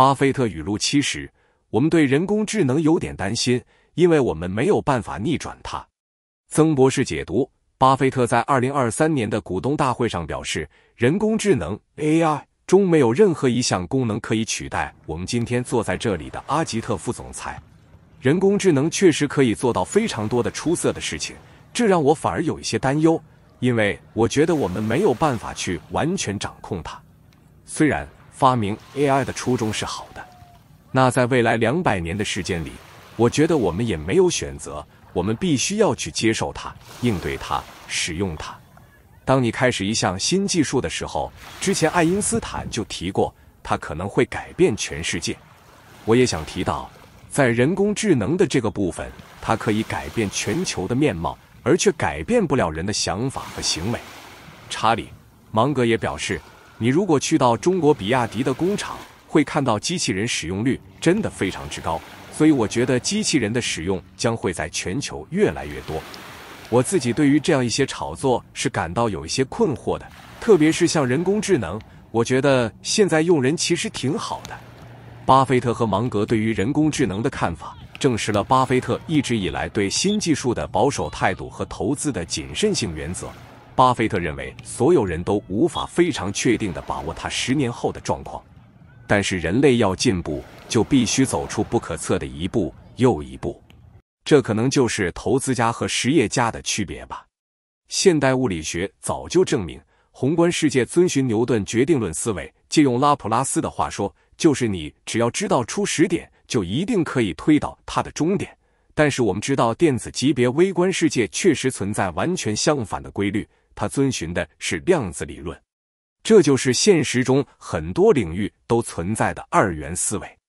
巴菲特语录七十：我们对人工智能有点担心，因为我们没有办法逆转它。曾博士解读：巴菲特在二零二三年的股东大会上表示，人工智能 AI 中没有任何一项功能可以取代我们今天坐在这里的阿吉特副总裁。人工智能确实可以做到非常多的出色的事情，这让我反而有一些担忧，因为我觉得我们没有办法去完全掌控它。虽然。发明 AI 的初衷是好的，那在未来两百年的时间里，我觉得我们也没有选择，我们必须要去接受它、应对它、使用它。当你开始一项新技术的时候，之前爱因斯坦就提过，它可能会改变全世界。我也想提到，在人工智能的这个部分，它可以改变全球的面貌，而却改变不了人的想法和行为。查理·芒格也表示。你如果去到中国比亚迪的工厂，会看到机器人使用率真的非常之高，所以我觉得机器人的使用将会在全球越来越多。我自己对于这样一些炒作是感到有一些困惑的，特别是像人工智能，我觉得现在用人其实挺好的。巴菲特和芒格对于人工智能的看法，证实了巴菲特一直以来对新技术的保守态度和投资的谨慎性原则。巴菲特认为，所有人都无法非常确定的把握他十年后的状况，但是人类要进步，就必须走出不可测的一步又一步。这可能就是投资家和实业家的区别吧。现代物理学早就证明，宏观世界遵循牛顿决定论思维。借用拉普拉斯的话说，就是你只要知道初始点，就一定可以推导它的终点。但是我们知道，电子级别微观世界确实存在完全相反的规律，它遵循的是量子理论。这就是现实中很多领域都存在的二元思维。